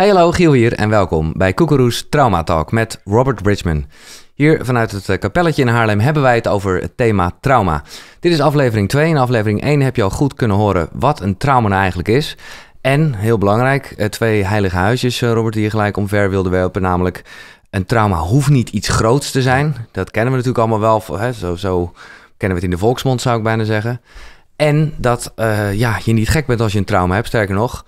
Hey hallo, Giel hier en welkom bij Koekeroes Trauma Talk met Robert Bridgman. Hier vanuit het eh, kapelletje in Haarlem hebben wij het over het thema trauma. Dit is aflevering 2. In aflevering 1 heb je al goed kunnen horen wat een trauma nou eigenlijk is. En, heel belangrijk, eh, twee heilige huisjes, eh, Robert, die je gelijk omver wilde werpen. Namelijk, een trauma hoeft niet iets groots te zijn. Dat kennen we natuurlijk allemaal wel. Hè? Zo, zo kennen we het in de volksmond, zou ik bijna zeggen. En dat ja, je niet gek bent als je een trauma hebt. Sterker nog,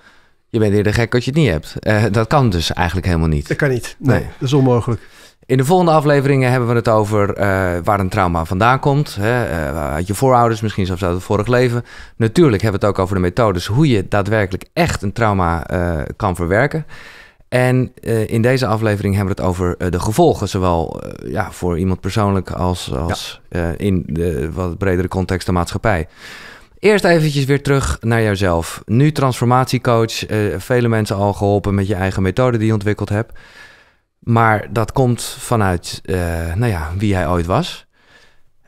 je bent de gek als je het niet hebt. Eh, dat kan dus eigenlijk helemaal niet. Dat kan niet. Nee, dat is onmogelijk. In de volgende afleveringen hebben we het over eh, waar een trauma vandaan komt. Hè? Eh, uit je voorouders, misschien zelfs uit het vorig leven. Natuurlijk hebben we het ook over de methodes hoe je daadwerkelijk echt een trauma kan verwerken. En in deze aflevering hebben we het over de gevolgen, zowel ja, voor iemand persoonlijk als, als in de wat bredere context de maatschappij. Eerst eventjes weer terug naar jouzelf. Nu transformatiecoach, eh, vele mensen al geholpen met je eigen methode die je ontwikkeld hebt. Maar dat komt vanuit eh, nou ja, wie jij ooit was.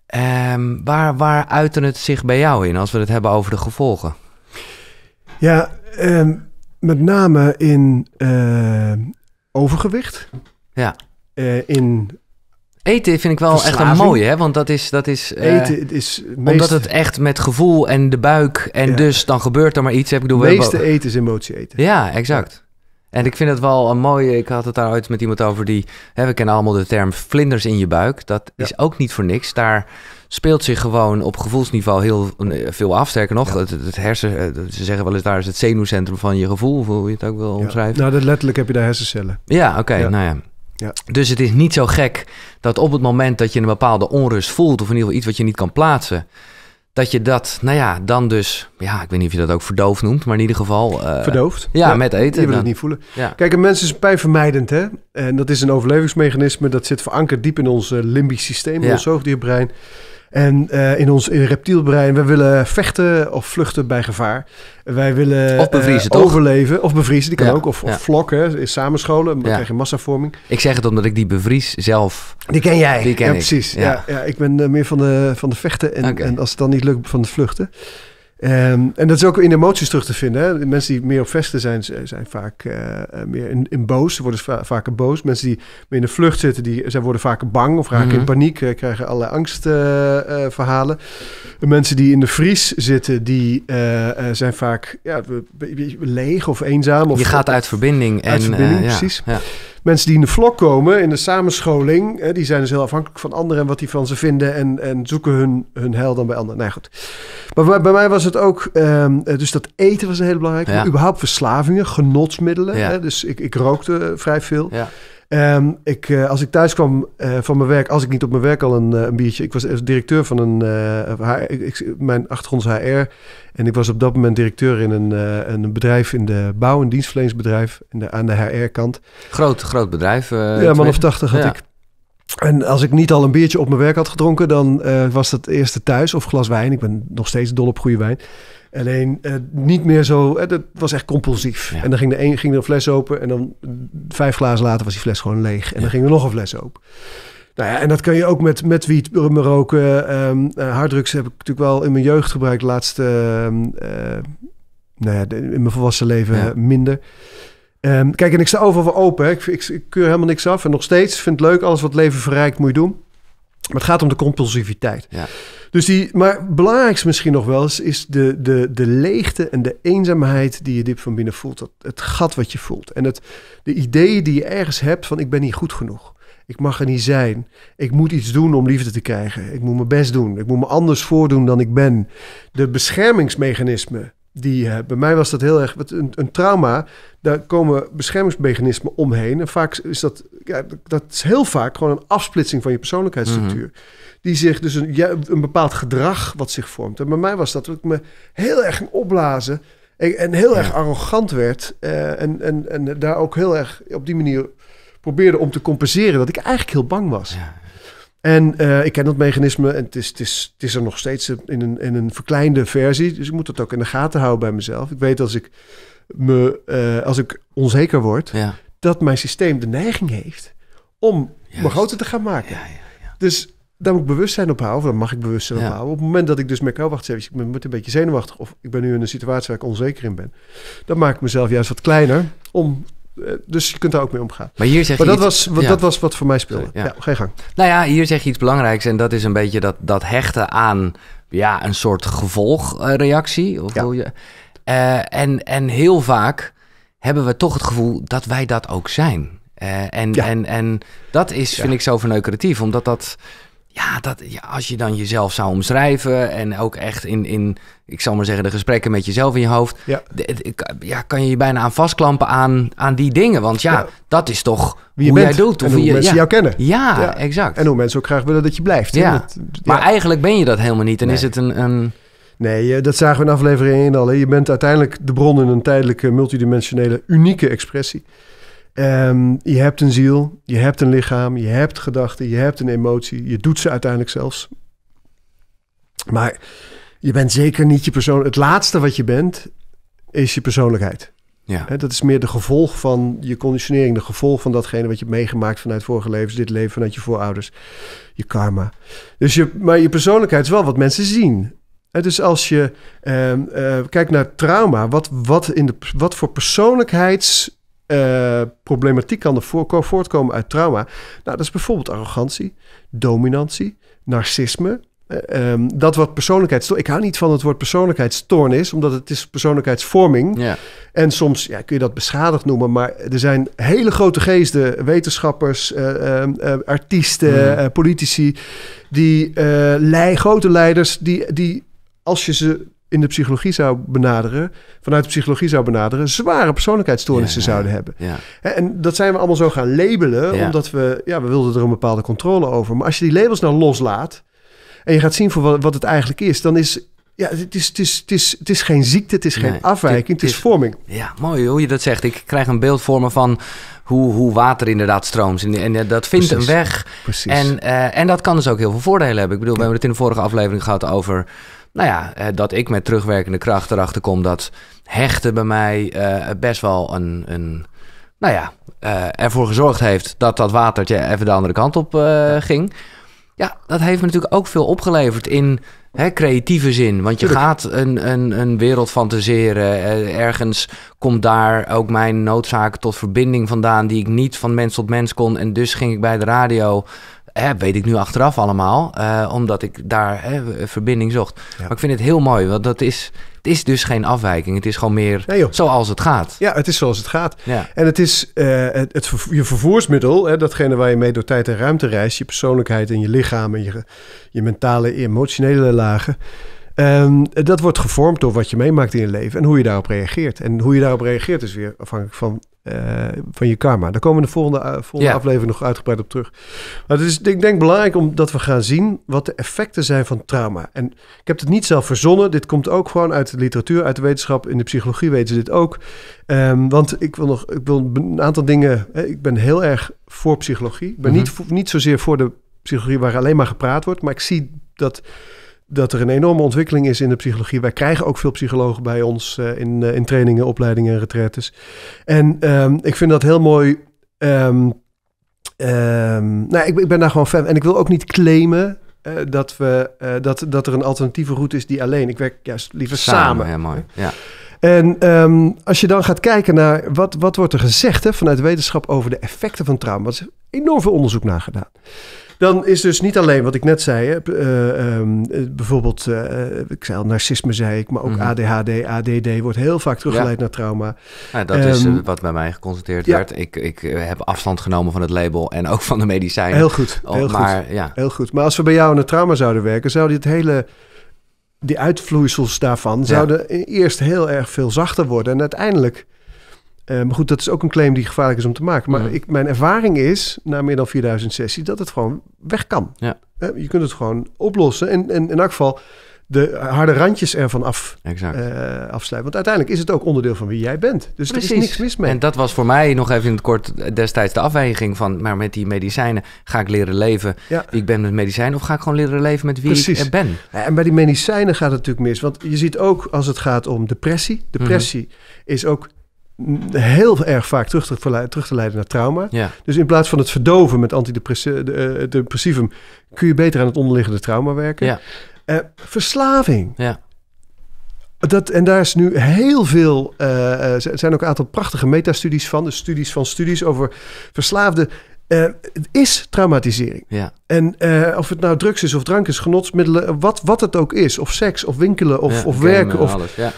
Ehm, waar, waar uitte het zich bij jou in als we het hebben over de gevolgen? Ja, ehm, met name in eh, overgewicht. Ja. in Eten vind ik wel echt een mooie, hè? Want dat is... Dat is eh, eten is... Meest... Omdat het echt met gevoel en de buik en dus dan gebeurt er maar iets. Heb ik de meeste eten is emotie eten. Ja, exact. En ik vind het wel een mooie. Ik had het daar ooit met iemand over die. Hè, we kennen allemaal de term vlinders in je buik. Dat is ook niet voor niks. Daar speelt zich gewoon op gevoelsniveau heel veel af. Sterker nog, het, het, hersen. Eh, ze zeggen wel eens daar is het zenuwcentrum van je gevoel. Hoe je het ook wil omschrijven. Nou, dat letterlijk heb je daar hersencellen. Ja, oké. nou ja. Dus het is niet zo gek dat op het moment dat je een bepaalde onrust voelt, of in ieder geval iets wat je niet kan plaatsen, dat je dat, nou ja, dan dus, ja, ik weet niet of je dat ook verdoofd noemt, maar in ieder geval. Uh, verdoofd? Ja, met eten. Je wil het niet voelen. Kijk, een mens is pijnvermijdend, hè? En dat is een overlevingsmechanisme, dat zit verankerd diep in ons eh, limbisch systeem, in ons zoogdierbrein. En eh, in ons reptielbrein, we willen vechten of vluchten bij gevaar. Wij willen eh, overleven of bevriezen, die kan ook. Of, ja. vlokken, is samenscholen, maar ja. krijg je massavorming. Ik zeg het omdat ik die bevries zelf... Die ken jij. Die ken ja, ik. precies. Ja. Ja, ik ben eh, meer van de, van de vechten en, en als het dan niet lukt van de vluchten. Ehm, en dat is ook in emoties terug te vinden. Hè? Mensen die meer op vesten zijn, zijn vaak eh, eh, meer in, boos. Ze worden vaak vaker boos. Mensen die meer in de vlucht zitten, die, zij worden vaker bang of raken in mhm. paniek. Eh, krijgen allerlei angstverhalen. mensen die in de vries zitten, die zijn vaak ja, leeg of eenzaam. Of, je gaat uit verbinding. Uit en, verbinding, precies. Ja mensen die in de vlog komen, in de samenscholing, hè, die zijn dus heel afhankelijk van anderen en wat die van ze vinden en, en zoeken hun, hun dan bij anderen. nee, nou goed. Maar bij, mij was het ook, ehm, eh, dus dat eten was een hele belangrijke. Ja. Überhaupt verslavingen, genotsmiddelen. Ja. Hè, dus ik, ik rookte eh, vrij veel. Ja. Ehm, ik, eh, als ik thuis kwam eh, van mijn werk, als ik niet op mijn werk al een, eh, een biertje. Ik was directeur van een. HR, ik, mijn achtergrond is HR. En ik was op dat moment directeur in een, een bedrijf in de bouw- en dienstverleningsbedrijf. In de, aan de HR-kant. Groot, groot bedrijf. ja, man of tachtig had ik. En als ik niet al een biertje op mijn werk had gedronken, dan was dat eerste thuis of glas wijn. Ik ben nog steeds dol op goede wijn. Alleen eh, niet meer zo. Het eh, dat was echt compulsief. En dan ging, de een, ging er een fles open. En dan vijf glazen later was die fles gewoon leeg. En dan ging er nog een fles open. Nou ja, en dat kan je ook met, met wiet, rum eh, roken. Ehm, harddrugs heb ik natuurlijk wel in mijn jeugd gebruikt. De laatste, uh, nou ja, in mijn volwassen leven minder. Ehm, kijk, en ik sta overal voor open. Ik, ik, keur helemaal niks af. En nog steeds vind het leuk. Alles wat leven verrijkt moet je doen. Maar het gaat om de compulsiviteit. Ja. Dus die, maar het belangrijkste misschien nog wel is, is de, de, de leegte en de eenzaamheid die je diep van binnen voelt. Dat, het gat wat je voelt. En het, de ideeën die je ergens hebt van ik ben niet goed genoeg. Ik mag er niet zijn. Ik moet iets doen om liefde te krijgen. Ik moet mijn best doen. Ik moet me anders voordoen dan ik ben. De beschermingsmechanismen die, eh, bij mij was dat heel erg. Een, een trauma, daar komen beschermingsmechanismen omheen. En vaak is dat, dat is heel vaak gewoon een afsplitsing van je persoonlijkheidsstructuur. Mhm. Die zich dus een, een bepaald gedrag wat zich vormt. En bij mij was dat dat ik me heel erg ging opblazen. En, en heel erg arrogant werd. Eh, en, en, en daar ook heel erg op die manier probeerde om te compenseren dat ik eigenlijk heel bang was. Ja. En eh, ik ken dat mechanisme en het is, het is, het is er nog steeds in een, in een verkleinde versie. Dus ik moet dat ook in de gaten houden bij mezelf. Ik weet als ik, me, eh, als ik onzeker word, dat mijn systeem de neiging heeft om me groter te gaan maken. Ja, ja, dus daar moet ik bewustzijn op houden, of mag ik bewustzijn op houden. Op het moment dat ik dus merk, oh wacht even, ik met een beetje zenuwachtig... of ik ben nu in een situatie waar ik onzeker in ben... dan maak ik mezelf juist wat kleiner om eh, dus je kunt daar ook mee omgaan. Maar, hier zeg maar dat, was, wat, dat was wat voor mij speelde. Ja. ja, geen gang. Nou ja, hier zeg je iets belangrijks. En dat is een beetje dat, dat hechten aan ja, een soort gevolgreactie. Of ja. je, eh, en, en heel vaak hebben we toch het gevoel dat wij dat ook zijn. Eh, en, en, en dat is, vind ik, zo verneukeratief. Omdat dat ja, dat, als je dan jezelf zou omschrijven en ook echt in, in ik zal maar zeggen, de gesprekken met jezelf in je hoofd, ja. De, ja kan je je bijna aan vastklampen aan, aan die dingen. Want ja, dat is toch wie je hoe jij doet. Of hoe je, mensen ja. jou kennen. Ja, exact. En hoe mensen ook graag willen dat je blijft. Ja. maar eigenlijk ben je dat helemaal niet en is het een... een Nee, eh, dat zagen we in aflevering 1 al. Hè. Je bent uiteindelijk de bron in een tijdelijke, multidimensionele, unieke expressie. Ehm, je hebt een ziel, je hebt een lichaam, je hebt gedachten, je hebt een emotie. Je doet ze uiteindelijk zelfs. Maar je bent zeker niet je persoon. Het laatste wat je bent, is je persoonlijkheid. Ja. dat is meer de gevolg van je conditionering, de gevolg van datgene wat je hebt meegemaakt vanuit vorige levens, dit leven, vanuit je voorouders, je karma. Dus je, maar je persoonlijkheid is wel wat mensen zien. He, dus als je ehm, eh, kijkt naar trauma, wat, wat, in de, wat voor persoonlijkheids eh, problematiek kan er voortkomen uit trauma. Nou, dat is bijvoorbeeld arrogantie, dominantie, narcisme. Eh, ehm, dat wat persoonlijkheidstoornis. Ik hou niet van het woord persoonlijkheidstoornis, omdat het is persoonlijkheidsvorming. Ja. En soms ja, kun je dat beschadigd noemen... maar er zijn hele grote geesten... wetenschappers, eh, ehm, artiesten, mm. politici... die grote leiders... die, die als je ze in de psychologie zou benaderen, vanuit de psychologie zou benaderen, zware persoonlijkheidsstoornissen zouden hebben. Ja. En dat zijn we allemaal zo gaan labelen, omdat we, ja, we wilden er een bepaalde controle over. Maar als je die labels nou loslaat en je gaat zien voor wat, het eigenlijk is, dan is, ja, het is, het is, het is, het is geen ziekte, het is geen afwijking, het, is, vorming. Ja, mooi hoe je dat zegt. Ik krijg een beeld voor me van hoe, hoe water inderdaad stroomt. En, en eh, dat vindt een weg. Precies. En, eh, en dat kan dus ook heel veel voordelen hebben. Ik bedoel, we hebben het in de vorige aflevering gehad over nou ja, eh, dat ik met terugwerkende kracht erachter kom dat hechten bij mij eh, best wel een, een nou ja, eh, ervoor gezorgd heeft dat dat watertje even de andere kant op ging. Ja, dat heeft me natuurlijk ook veel opgeleverd in hè, creatieve zin. Want je gaat een, een, een wereld fantaseren. ergens komt daar ook mijn noodzaak tot verbinding vandaan... die ik niet van mens tot mens kon. En dus ging ik bij de radio weet ik nu achteraf allemaal, eh, omdat ik daar hè, verbinding zocht. Maar ik vind het heel mooi, want dat is, het is dus geen afwijking. Het is gewoon meer zoals het gaat. Ja, het is zoals het gaat. Ja. En het is eh, het, je vervoersmiddel, hè, datgene waar je mee door tijd en ruimte reist, je persoonlijkheid en je lichaam en je, je mentale, emotionele lagen. Ehm, dat wordt gevormd door wat je meemaakt in je leven en hoe je daarop reageert. En hoe je daarop reageert is weer afhankelijk van eh, van je karma. Daar komen we de volgende, eh, volgende aflevering nog uitgebreid op terug. Maar het is, ik denk, belangrijk omdat we gaan zien wat de effecten zijn van trauma. En ik heb het niet zelf verzonnen. Dit komt ook gewoon uit de literatuur, uit de wetenschap. In de psychologie weten ze dit ook. Ehm, want ik wil nog ik wil een aantal dingen. Hè, ik ben heel erg voor psychologie. Ik ben mhm. niet, niet zozeer voor de psychologie waar alleen maar gepraat wordt. Maar ik zie dat dat er een enorme ontwikkeling is in de psychologie. Wij krijgen ook veel psychologen bij ons eh, in, eh, in trainingen, opleidingen en retraites. En ehm, ik vind dat heel mooi. Ehm, ehm, nou, ik, ik, ben daar gewoon fan. En ik wil ook niet claimen eh, dat, we, dat, dat er een alternatieve route is die alleen. Ik werk juist liever samen. samen. Ja, mooi. Ja. En als je dan gaat kijken naar wat, wat wordt er gezegd hè, vanuit wetenschap over de effecten van trauma, er is enorm veel onderzoek naar gedaan. Dan is dus niet alleen wat ik net zei, uh, bijvoorbeeld, eh, ik zei al narcisme, zei ik, maar ook mhm. ADHD, ADD wordt heel vaak teruggeleid naar trauma. Ja, dat is ehm, wat bij mij geconstateerd werd. Ik, ik heb afstand genomen van het label en ook van de medicijnen. Heel goed, oh, maar, Ja. heel goed. Maar als we bij jou aan het trauma zouden werken, zou dit hele die uitvloeisels daarvan zouden eerst heel erg veel zachter worden. En uiteindelijk eh, maar goed, dat is ook een claim die gevaarlijk is om te maken. Maar ik, mijn ervaring is, na meer dan 4000 sessies, dat het gewoon weg kan. Ja. Eh, je kunt het gewoon oplossen. En, en in elk geval de harde randjes ervan af, eh, afsluiten. Want uiteindelijk is het ook onderdeel van wie jij bent. Dus Precies. er is niks mis mee. En dat was voor mij nog even in het kort destijds de afweging van... maar met die medicijnen ga ik leren leven wie ik ben met medicijnen... of ga ik gewoon leren leven met wie Precies. ik ben? En bij die medicijnen gaat het natuurlijk mis. Want je ziet ook als het gaat om depressie. Mhm. Depressie is ook heel erg vaak terug te, terug leiden naar trauma. Dus in plaats van het verdoven met antidepressivum... Eh, kun je beter aan het onderliggende trauma werken. Ja. Eh, verslaving. Ja. Dat, en daar is nu heel veel, Er eh, zijn ook een aantal prachtige metastudies van, dus studies van studies over verslaafden. het is traumatisering. Ja. En of het nou drugs is of drank is, genotsmiddelen, wat, wat het ook is, of seks of winkelen of, of werken. Of, ja.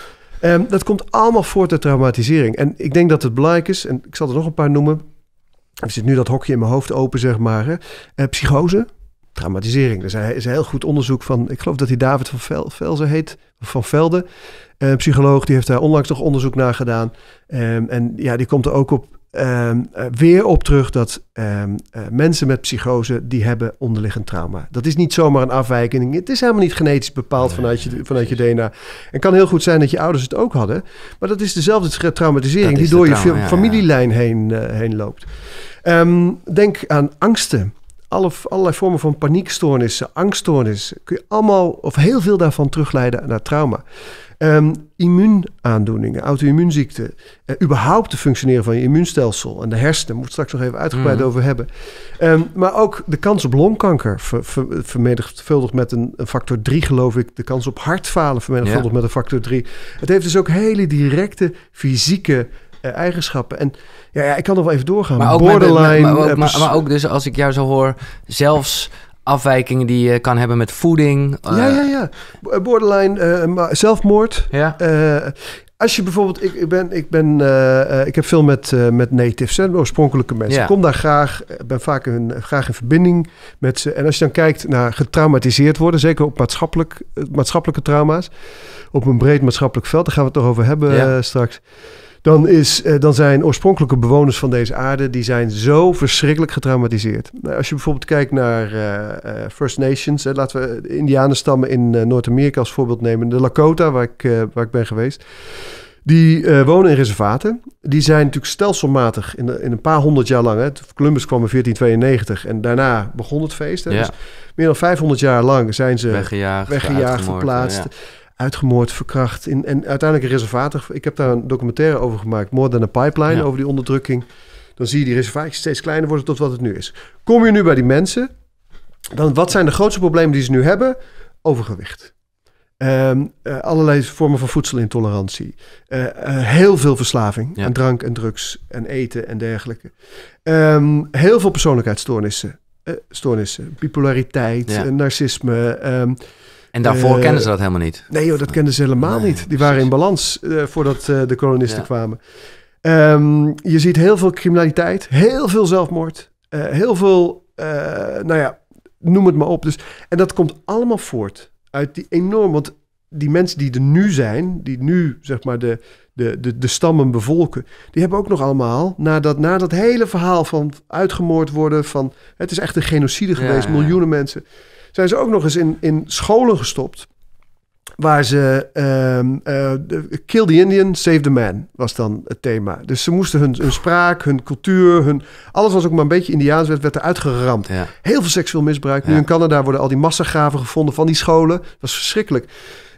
Ehm, dat komt allemaal voort uit traumatisering. En ik denk dat het belangrijk is, en ik zal er nog een paar noemen. Er zit nu dat hokje in mijn hoofd open, zeg maar. Eh, psychose, traumatisering. Er is een heel goed onderzoek van, ik geloof dat hij David van Vel, Velzen heet, van Velden eh, Een psycholoog, die heeft daar onlangs nog onderzoek naar gedaan. Ehm, en ja, die komt er ook op Ehm, eh, weer op terug dat ehm, eh, mensen met psychose die hebben onderliggend trauma. Dat is niet zomaar een afwijking. Het is helemaal niet genetisch bepaald vanuit, je, vanuit je DNA. En kan heel goed zijn dat je ouders het ook hadden. Maar dat is dezelfde traumatisering die door je ja, familielijn Heen, eh, heen loopt. Ehm, denk aan angsten. Alle, allerlei vormen van paniekstoornissen, angststoornissen. Kun je allemaal of heel veel daarvan terugleiden naar trauma. Um, immuunaandoeningen, auto-immuunziekten, eh, überhaupt het functioneren van je immuunstelsel en de hersenen, moet we straks nog even uitgebreid mhm. over hebben. Ehm, maar ook de kans op longkanker ver, ver, vermenigvuldigd met een, factor 3, geloof ik. De kans op hartfalen vermenigvuldigd met een factor 3. Het heeft dus ook hele directe fysieke eh, eigenschappen. En ja, ja, ik kan nog wel even doorgaan. Maar ook, Borderline, met, maar, ook, maar, eh, maar ook dus als ik jou zo hoor, zelfs afwijkingen die je kan hebben met voeding. ja, eh, ja, ja. Eh, borderline, eh, zelfmoord. Ja. Als je bijvoorbeeld, ik, ik ben, ik, ben, ik heb veel met, met natives, oorspronkelijke mensen. Ja. Ik kom daar graag, ben vaak in, graag in verbinding met ze. En als je dan kijkt naar getraumatiseerd worden, zeker op maatschappelijk, maatschappelijke trauma's, op een breed maatschappelijk veld, daar gaan we het nog over hebben ja. straks dan, is, eh, dan zijn oorspronkelijke bewoners van deze aarde die zijn zo verschrikkelijk getraumatiseerd. Nou, als je bijvoorbeeld kijkt naar eh, eh, First Nations, laten we Indianenstammen in Noord-Amerika als voorbeeld nemen, de Lakota, waar ik, waar ik ben geweest. Die wonen in reservaten. Die zijn natuurlijk stelselmatig in, in een paar honderd jaar lang. Hè, Columbus kwam in 1492 en daarna begon het feest. Dus meer dan 500 jaar lang zijn ze weggejaagd, weggejaagd verplaatst uitgemoord, verkracht. In, en uiteindelijk een reservaat. Ik heb daar een documentaire over gemaakt, More Than a Pipeline, over die onderdrukking. Dan zie je die reservaatjes steeds kleiner worden tot wat het nu is. Kom je nu bij die mensen, dan wat zijn de grootste problemen die ze nu hebben? Overgewicht. Ehm, eh, allerlei vormen van voedselintolerantie. Eh, eh, heel veel verslaving ja. aan drank en drugs en eten en dergelijke. Ehm, heel veel persoonlijkheidsstoornissen. stoornissen, bipolariteit, narcisme. Ehm, en daarvoor eh, kenden ze dat helemaal niet? Nee dat kenden ze helemaal niet. Die waren in balans eh, voordat eh, de kolonisten kwamen. Ehm, je ziet heel veel criminaliteit, heel veel zelfmoord, heel veel, nou ja, noem het maar op. Dus, en dat komt allemaal voort uit die enorm, want die mensen die er nu zijn, die nu zeg maar de, de, de, de stammen bevolken, die hebben ook nog allemaal, na dat, na dat hele verhaal van uitgemoord worden, van het is echt een genocide geweest, miljoenen mensen zijn ze ook nog eens in, in scholen gestopt. Waar ze um, Kill the Indian, Save the Man was dan het thema. Dus ze moesten hun, hun spraak, hun cultuur, hun, alles was ook maar een beetje Indiaans, werd, werd er Heel veel seksueel misbruik. Nu in Canada worden al die massagraven gevonden van die scholen. Dat was verschrikkelijk.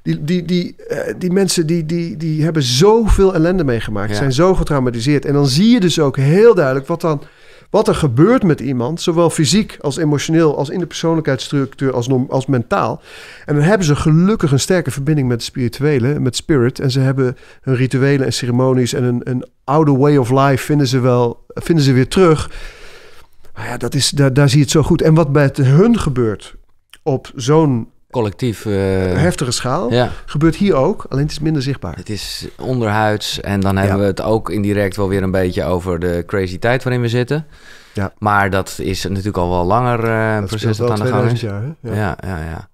Die, die, die, eh, die mensen die, die, die hebben zoveel ellende meegemaakt, ja. zijn zo getraumatiseerd. En dan zie je dus ook heel duidelijk wat dan wat er gebeurt met iemand, zowel fysiek als emotioneel, als in de persoonlijkheidsstructuur, als, als mentaal. En dan hebben ze gelukkig een sterke verbinding met het spirituele, met spirit. En ze hebben hun rituelen en ceremonies en een, een oude way of life vinden ze, wel, vinden ze weer terug. Maar ja, dat is, daar, daar zie je het zo goed. En wat bij hun gebeurt op zo'n collectief. Eh, heftige schaal. Gebeurt hier ook, alleen het is minder zichtbaar. Het is onderhuids. En dan hebben we het ook indirect wel weer een beetje over de crazy tijd waarin we zitten. Ja. Maar dat is natuurlijk al wel langer uh, eh, proces dat aan de gang is. Jaar, ja. ja, ja, ja.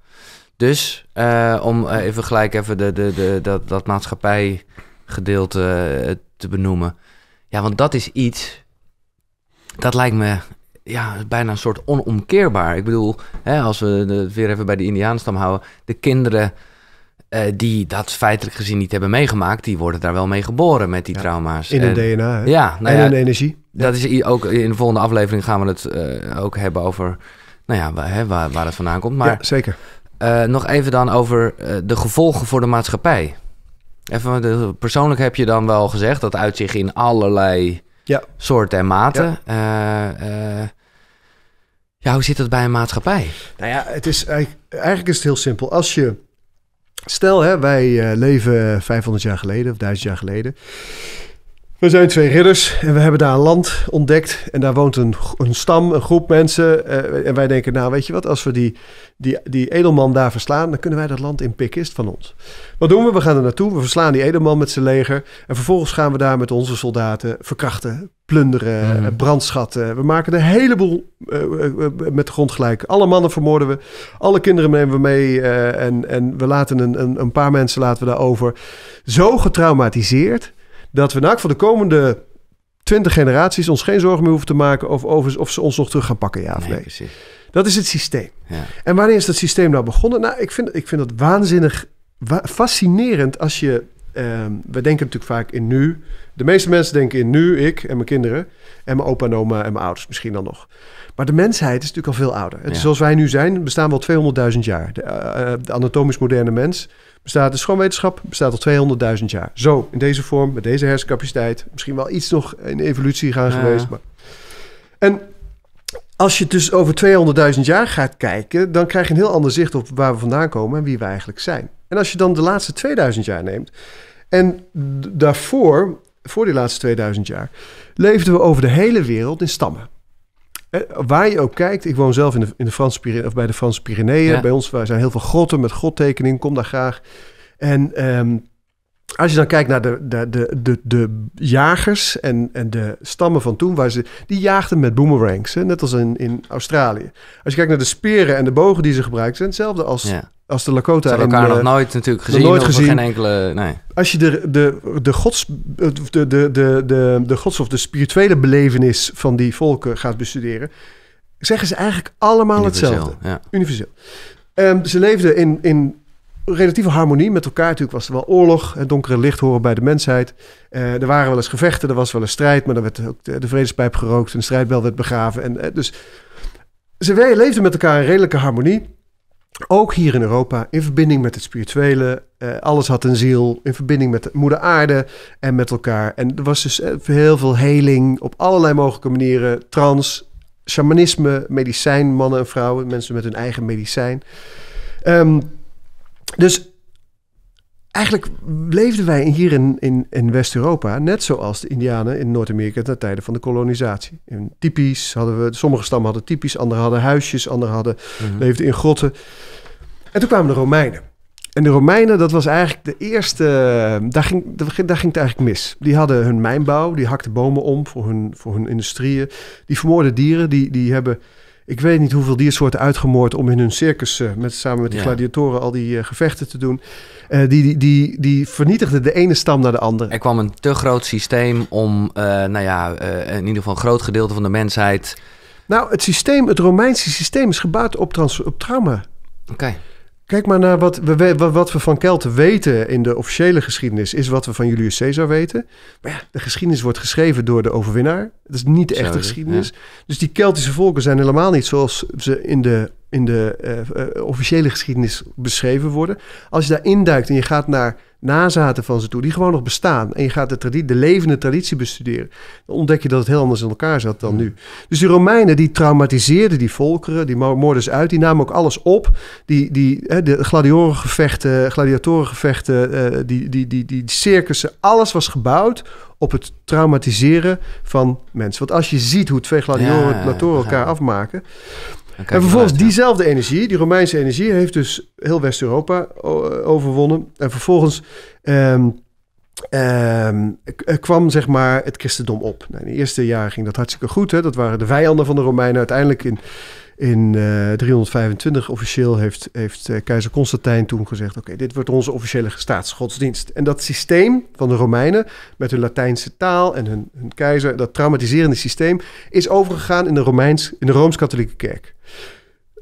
Dus eh, om even gelijk even de, de, de, dat, dat maatschappijgedeelte te benoemen. Ja, want dat is iets. Dat lijkt me ja, bijna een soort onomkeerbaar. Ik bedoel, hè, als we het weer even bij de Indianenstam houden, de kinderen eh, die dat feitelijk gezien niet hebben meegemaakt, die worden daar wel mee geboren met die trauma's. In hun DNA. Hè? Ja, en nou ja, hun energie. Dat is ook in de volgende aflevering gaan we het eh, ook hebben over, nou ja, waar, hè, waar, waar het vandaan komt. Maar, ja, zeker. Eh, nog even dan over de gevolgen voor de maatschappij. Even, persoonlijk heb je dan wel gezegd dat uitzicht in allerlei ja. soorten en maten. Ja. Eh, eh, ja, hoe zit dat bij een maatschappij? Nou ja, het is eigenlijk, eigenlijk is het heel simpel. Als je, stel hè, wij eh, leven 500 jaar geleden of 1000 jaar geleden. We zijn twee ridders en we hebben daar een land ontdekt. En daar woont een, een stam, een groep mensen. Eh, en wij denken, nou weet je wat, als we die, die, die edelman daar verslaan, dan kunnen wij dat land in pikken, is van ons. Wat doen we? We gaan er naartoe, we verslaan die edelman met zijn leger. En vervolgens gaan we daar met onze soldaten verkrachten, plunderen, mhm. eh, brandschatten. We maken een heleboel uh, met de grond gelijk. Alle mannen vermoorden we, alle kinderen nemen we mee. en, en we laten een, een, een paar mensen laten we daar over. Zo getraumatiseerd dat we nou voor de komende 20 generaties ons geen zorgen meer hoeven te maken of, over, of ze ons nog terug gaan pakken, ja of nee. Dat is het systeem. Ja. En wanneer is dat systeem nou begonnen? Nou, ik vind, ik vind dat waanzinnig fascinerend als je. Um, we denken natuurlijk vaak in nu. De meeste mensen denken in nu, ik en mijn kinderen. En mijn opa en oma en mijn ouders misschien dan nog. Maar de mensheid is natuurlijk al veel ouder. Het, ja. Zoals wij nu zijn, bestaan we al 200.000 jaar. Eh, eh, de anatomisch moderne mens bestaat de schoonwetenschap bestaat al 200.000 jaar. Zo, in deze vorm, met deze hersencapaciteit. Misschien wel iets nog in evolutie gaan geweest. Maar... En als je dus over 200.000 jaar gaat kijken, dan krijg je een heel ander zicht op waar we vandaan komen en wie we eigenlijk zijn. En als je dan de laatste 2000 jaar neemt en daarvoor, voor die laatste 2000 jaar, leefden we over de hele wereld in stammen. Eh, waar je ook kijkt, ik woon zelf in de, in de Franse of bij de Franse Pyreneeën. Bij ons zijn heel veel grotten met godtekening, Kom daar graag. En ehm, als je dan kijkt naar de, de, de, de, de jagers en, en de stammen van toen, waar ze, die jaagden met boomerangs, hè, net als in, in Australië. Als je kijkt naar de speren en de bogen die ze gebruiken, zijn hetzelfde als als de Lakota. Ze elkaar eh, nog nooit natuurlijk gezien. Nooit gezien. Geen enkele, nee. Als je de, de, de, gods, de, de, de, de gods of de spirituele belevenis van die volken gaat bestuderen, zeggen ze eigenlijk allemaal hetzelfde. Universeel. Ehm, ze leefden in, in relatieve harmonie met elkaar. Natuurlijk was er wel oorlog. Het donkere licht horen bij de mensheid. Eh, er waren wel eens gevechten, er was wel eens strijd. Maar dan werd ook de, vredespijp gerookt en de strijdbel werd begraven. En, eh, dus ze leefden met elkaar in redelijke harmonie ook hier in Europa, in verbinding met het spirituele. Eh, alles had een ziel, in verbinding met moeder aarde en met elkaar. En er was dus eh, heel veel heling op allerlei mogelijke manieren. Trans, shamanisme, medicijn, mannen en vrouwen, mensen met hun eigen medicijn. Ehm, dus eigenlijk leefden wij hier in, in, in West-Europa, net zoals de Indianen in Noord-Amerika ten tijde van de kolonisatie. In typisch hadden we, sommige stammen hadden typisch, anderen hadden huisjes, anderen hadden, mhm. leefden in grotten. En toen kwamen de Romeinen. En de Romeinen, dat was eigenlijk de eerste, daar ging, daar ging het eigenlijk mis. Die hadden hun mijnbouw, die hakte bomen om voor hun, voor hun industrieën. Die vermoorden dieren, die, die hebben ik weet niet hoeveel diersoorten uitgemoord om in hun circus eh, met, samen met die gladiatoren al die eh, gevechten te doen. Eh, die, die, die, die vernietigden de ene stam naar de andere. Er kwam een te groot systeem om, nou ja, in ieder geval een groot gedeelte van de mensheid. Nou, het systeem, het Romeinse systeem is gebouwd op, trans op trauma. Oké. Kijk maar naar wat we, wat we van Kelten weten in de officiële geschiedenis, is wat we van Julius Caesar weten. Maar ja, de geschiedenis wordt geschreven door de overwinnaar. Dat is niet de echte geschiedenis. Dus die Keltische volken zijn helemaal niet zoals ze in de in de eh, eh, officiële geschiedenis beschreven worden. Als je daar induikt en je gaat naar nazaten van ze toe, die gewoon nog bestaan, en je gaat de, traditie, de levende traditie bestuderen, dan ontdek je dat het heel anders in elkaar zat dan nu. Dus die Romeinen die traumatiseerden die volkeren, die moorders uit, die namen ook alles op. Die, die, hè, de gladiatorengevechten, gladiatorengevechten eh, die, die, die, die circussen, alles was gebouwd op het traumatiseren van mensen. Want als je ziet hoe twee gladiatoren elkaar afmaken en, vervolgens diezelfde energie, die Romeinse energie, heeft dus heel West-Europa eh, overwonnen. En vervolgens ehm, ehm, eh, kwam zeg maar het christendom op. Nou, in de eerste jaren ging dat hartstikke goed. Hè? Dat waren de vijanden van de Romeinen. Uiteindelijk in in 325 eh, officieel heeft, heeft eh, keizer Constantijn toen gezegd: Oké, dit wordt onze officiële staatsgodsdienst. En dat systeem van de Romeinen met hun Latijnse taal en hun, hun keizer, dat traumatiserende systeem, is overgegaan in de, Romeins, in de rooms-katholieke kerk.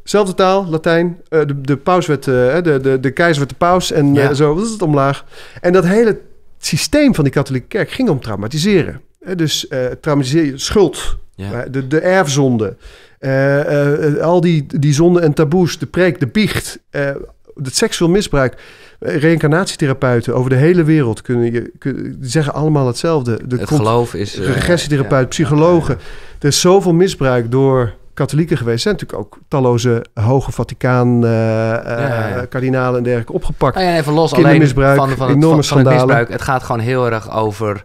Zelfde taal, Latijn. Eh, de, de, paus werd, de, de, de keizer werd de paus en ja. zo was het omlaag. En dat hele systeem van die katholieke kerk ging om traumatiseren. Dus uh, schuld ja. De, de erfzonde. Eh, eh, eh, al die, die zonden en taboes, de preek, de biecht, het seksueel misbruik. Reïncarnatietherapeuten over de hele wereld kunnen je, zeggen allemaal hetzelfde. De het geloof is... Regressietherapeut, psychologen. er is zoveel misbruik door katholieken geweest. zijn natuurlijk ook talloze hoge Vaticaan kardinalen en dergelijke opgepakt. Nou even los alleen van, van, het, van, van misbruik. Het gaat gewoon heel erg over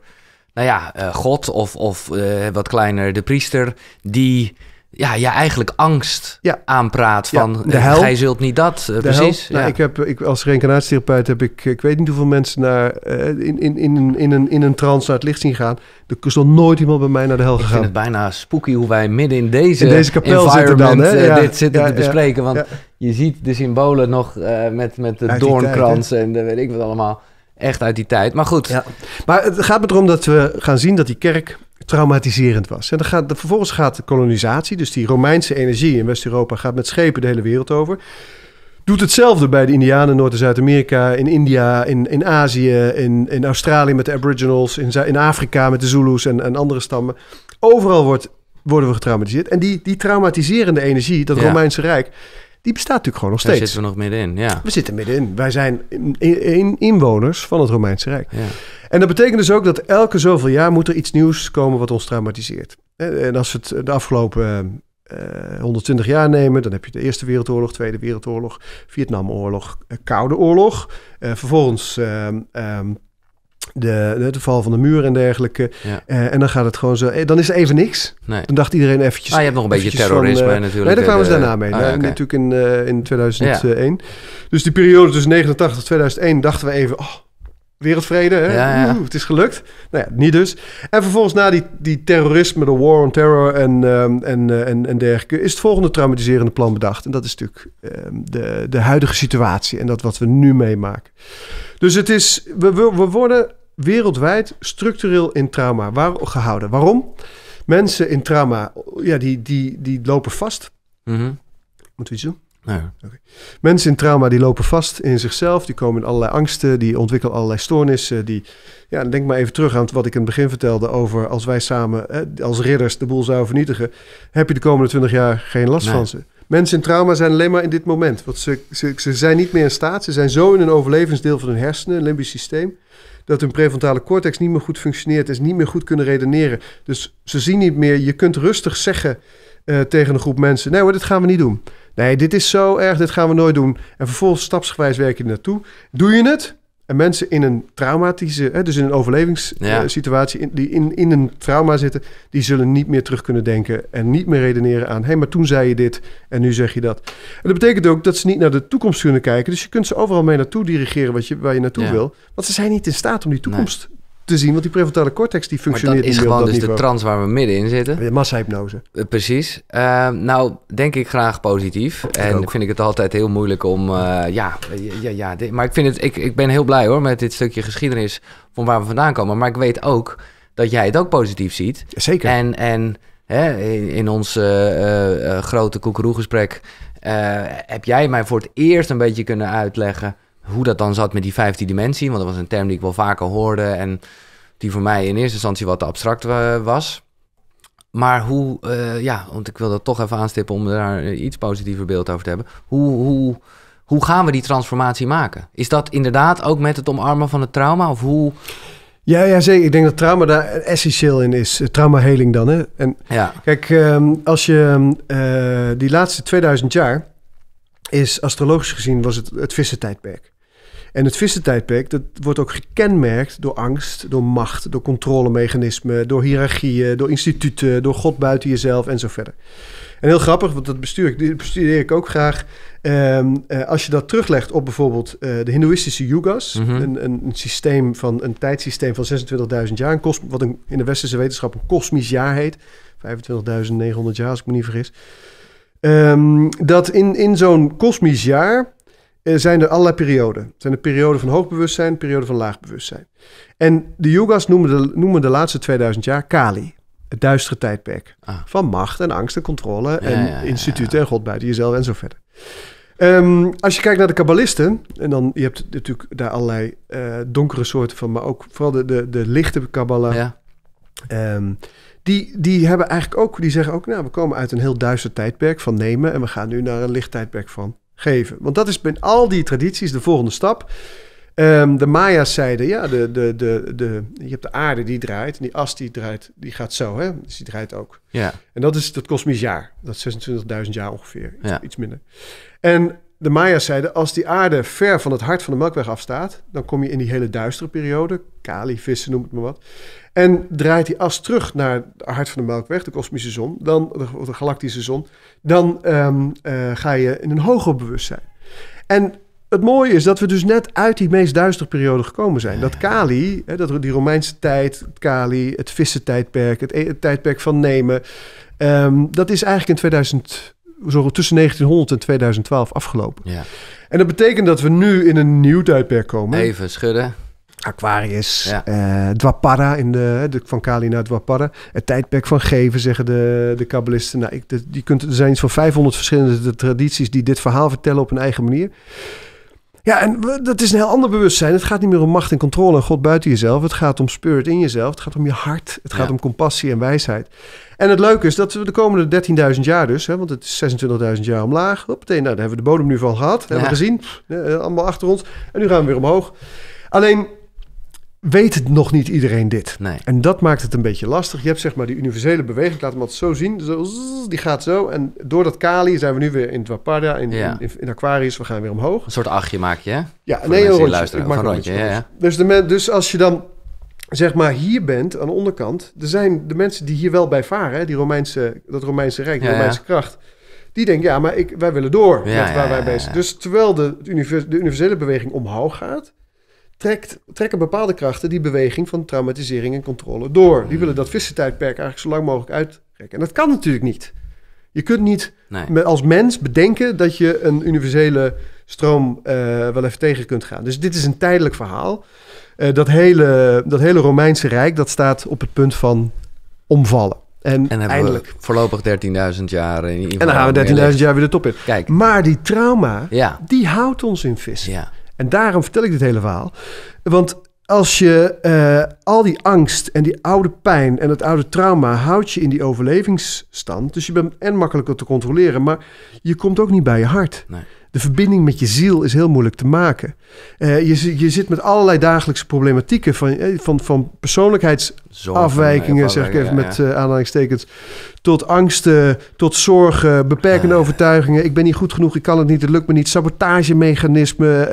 nou ja, eh, God of, of eh, wat kleiner de priester, die ja, je eigenlijk angst ja. aanpraat van de hel. gij zult niet dat. Eh, precies. Nou, ik heb, ik, als reïncarnatietherapeut heb ik, ik weet niet hoeveel mensen naar, uh, in, in, in, in, een, in een trance naar het licht zien gaan. Er is nog nooit iemand bij mij naar de hel gegaan. Ik vind het bijna spooky hoe wij midden in deze, in deze kapel zitten dan. Hè? dit zitten te bespreken, want je ziet de symbolen nog met, met de doornkrans en de, weet ik wat allemaal echt uit die tijd. Maar goed. Maar het gaat me erom dat we gaan zien dat die kerk traumatiserend was. En dan gaat, dan vervolgens gaat de kolonisatie, dus die Romeinse energie in West-Europa, gaat met schepen de hele wereld over. Doet hetzelfde bij de Indianen, Noord- en Zuid-Amerika, in India, in, in Azië, in, in Australië met de Aboriginals, in, in Afrika met de Zulus en, en andere stammen. Overal wordt, worden we getraumatiseerd. En die, die traumatiserende energie, dat Romeinse Rijk, die bestaat natuurlijk gewoon nog steeds. Daar zitten we nog middenin, ja. We zitten middenin. Wij zijn in, inwoners van het Romeinse Rijk. Ja. En dat betekent dus ook dat elke zoveel jaar moet er iets nieuws komen wat ons traumatiseert. En als we het de afgelopen 120 eh, jaar nemen, dan heb je de Eerste Wereldoorlog, Tweede Wereldoorlog, Vietnamoorlog, eh, Koude Oorlog. Eh, vervolgens ehm, ehm, de, de, val van de muur en dergelijke. Eh, en dan gaat het gewoon zo. Eh, dan is er even niks. Nee. Dan dacht iedereen eventjes. Ah, je hebt nog een beetje terrorisme van, eh, natuurlijk. Nee, daar kwamen ze daarna mee. Ah, nou, Natuurlijk in, in 2001. Dus die periode tussen 89 en 2001 dachten we even. Oh, Wereldvrede, hè? het is gelukt. Nou ja, niet dus. En vervolgens na die, die terrorisme, de war on terror en, ehm, en, en, en dergelijke... is het volgende traumatiserende plan bedacht. En dat is natuurlijk ehm, de, de huidige situatie en dat wat we nu meemaken. Dus het is, we, we worden wereldwijd structureel in trauma waar, gehouden. Waarom? Mensen in trauma, ja, die, die, die lopen vast. Mm -hmm. Moeten we iets doen? Mensen in trauma die lopen vast in zichzelf, die komen in allerlei angsten, die ontwikkelen allerlei stoornissen. Die, ja, denk maar even terug aan wat ik in het begin vertelde over als wij samen eh, als ridders de boel zouden vernietigen, heb je de komende 20 jaar geen last van ze. Mensen in trauma zijn alleen maar in dit moment, want ze, ze, ze zijn niet meer in staat, ze zijn zo in een overlevingsdeel van hun hersenen, limbisch systeem, dat hun prefrontale cortex niet meer goed functioneert, is niet meer goed kunnen redeneren. Dus ze zien niet meer, je kunt rustig zeggen eh, tegen een groep mensen, nee hoor, dit gaan we niet doen. Nee, dit is zo erg, dit gaan we nooit doen. En vervolgens stapsgewijs werk je naartoe. Doe je het? En mensen in een traumatische, hè, dus in een overlevingssituatie, die in, in een trauma zitten, die zullen niet meer terug kunnen denken en niet meer redeneren aan, hé, hey, maar toen zei je dit en nu zeg je dat. En dat betekent ook dat ze niet naar de toekomst kunnen kijken. Dus je kunt ze overal mee naartoe dirigeren wat je, waar je naartoe wil, want ze zijn niet in staat om die toekomst te zien. Want die prefrontale cortex die functioneert niet meer op dat is gewoon dus de trans waar we midden in zitten. Massahypnose. Eh, precies. Ehm, nou, denk ik graag positief. en vind ik het altijd heel moeilijk om... Eh, ja, ja, ja, maar ik, vind het, ik, ik ben heel blij hoor met dit stukje geschiedenis van waar we vandaan komen. Maar ik weet ook dat jij het ook positief ziet. Zeker. En... en hè, in, in ons eh, grote koekeroegesprek heb jij mij voor het eerst een beetje kunnen uitleggen hoe dat dan zat met die vijfde dimensie. Want dat was een term die ik wel vaker hoorde. En die voor mij in eerste instantie wat abstract eh, was. Maar hoe, eh, ja, want ik wil dat toch even aanstippen om daar iets positiever beeld over te hebben. Hoe, hoe, hoe gaan we die transformatie maken? Is dat inderdaad ook met het omarmen van het trauma? Of hoe. Ja, ja, zeker. Ik denk dat trauma daar essentieel in is. Eh, traumaheling dan. Hè? En kijk, ehm, als je ehm, die laatste 2000 jaar is astrologisch gezien was het, het tijdperk. En het tijdperk, dat wordt ook gekenmerkt door angst, door macht, door controlemechanismen, door hiërarchieën, door instituten, door God buiten jezelf en zo verder. En heel grappig, want dat bestuur ik, bestudeer ik ook graag. Ehm, eh, als je dat teruglegt op bijvoorbeeld eh, de Hindoeïstische yugas, mhm. een, een, een, systeem van een tijdsysteem van 26.000 jaar, een wat een, in de westerse wetenschap een kosmisch jaar heet, 25.900 jaar als ik me niet vergis. Ehm, dat in, in zo'n kosmisch jaar eh, zijn er allerlei perioden. zijn de perioden van hoog bewustzijn, periode van laag bewustzijn. En de yogas noemen de, noemen de laatste 2000 jaar Kali. Het duistere tijdperk. Ah. Van macht en angst en controle ja, en ja, instituten en God buiten jezelf en zo verder. Ehm, als je kijkt naar de kabbalisten, en dan je hebt natuurlijk daar allerlei eh, donkere soorten van, maar ook vooral de, de, de lichte kabbalen. Ja. Ehm, die, die hebben eigenlijk ook, die zeggen ook, nou, we komen uit een heel duister tijdperk van nemen en we gaan nu naar een licht tijdperk van geven. Want dat is bij al die tradities de volgende stap. Ehm, de Maya's zeiden, ja, de, de, de, de, je hebt de aarde die draait. En die as die draait, die gaat zo, hè? Dus die draait ook. Ja. En dat is dat kosmisch jaar. Dat is 26.000 jaar ongeveer. Iets, ja. iets minder. En de Maya's zeiden, als die aarde ver van het hart van de melkweg afstaat, dan kom je in die hele duistere periode, kali, vissen, noem het maar wat. En draait die as terug naar het hart van de melkweg, de kosmische zon, dan, de, de galactische zon, dan ehm, eh, ga je in een hoger bewustzijn. En het mooie is dat we dus net uit die meest duistere periode gekomen zijn. Dat Kali, hè, dat die Romeinse tijd, het Kali, het vissen tijdperk, e-, het, tijdperk van Nemen. Ehm, dat is eigenlijk in 2000, zo tussen 1900 en 2012 afgelopen. Ja. En dat betekent dat we nu in een nieuw tijdperk komen. Even schudden. Aquarius, ja. eh, Dwapara in de, de, van Kali naar Dwapara. Het tijdperk van geven, zeggen de, de kabbalisten. Nou, ik, die kunt, er zijn iets van 500 verschillende tradities die dit verhaal vertellen op een eigen manier. Ja, en dat is een heel ander bewustzijn. Het gaat niet meer om macht en controle en God buiten jezelf. Het gaat om spirit in jezelf. Het gaat om je hart. Het gaat om compassie en wijsheid. En het leuke is dat we de komende 13.000 jaar dus, hè, want het is 26.000 jaar omlaag. Hoppatee, nou, daar hebben we de bodem nu van gehad. Hebben we gezien. Eh, eh, allemaal achter ons. En nu gaan we weer omhoog. Alleen weet nog niet iedereen dit. En dat maakt het een beetje lastig. Je hebt zeg maar die universele beweging, laat hem dat zo zien. Zo, die gaat zo. En door dat kali zijn we nu weer in het in, in, Aquarius. We gaan weer omhoog. Een soort achtje maak je, hè? Ja, nee, een rondje. Ik een rondje, Ja, Dus, de dus als je dan zeg maar hier bent, aan de onderkant... er zijn de mensen die hier wel bij varen, hè, die Romeinse, dat Romeinse Rijk, die Romeinse kracht... Die denken, ja, maar ik, wij willen door met waar wij bezig zijn. Dus terwijl de, de universele beweging omhoog gaat, trekt, trekken bepaalde krachten die beweging van traumatisering en controle door. Die willen dat vissentijdperk eigenlijk zo lang mogelijk uitrekken. En dat kan natuurlijk niet. Je kunt niet als mens bedenken dat je een universele stroom eh, wel even tegen kunt gaan. Dus dit is een tijdelijk verhaal. Eh, dat, hele, dat hele Romeinse Rijk dat staat op het punt van omvallen. En, eindelijk. voorlopig 13.000 jaar. In en dan gaan we 13.000 jaar weer de top in. Kijk. Maar die trauma, die houdt ons in vis. Ja. En daarom vertel ik dit hele verhaal. Want als je eh, al die angst en die oude pijn en het oude trauma houdt je in die overlevingsstand. Dus je bent en makkelijker te controleren, maar je komt ook niet bij je hart. Nee de verbinding met je ziel is heel moeilijk te maken. Eh, je, je zit met allerlei dagelijkse problematieken van, eh, van, van persoonlijkheidsafwijkingen, eh, zeg ik even met aanhalingstekens, tot angsten, tot zorgen, beperkende overtuigingen. Ik ben niet goed genoeg, ik kan het niet, het lukt me niet. Sabotagemechanismen,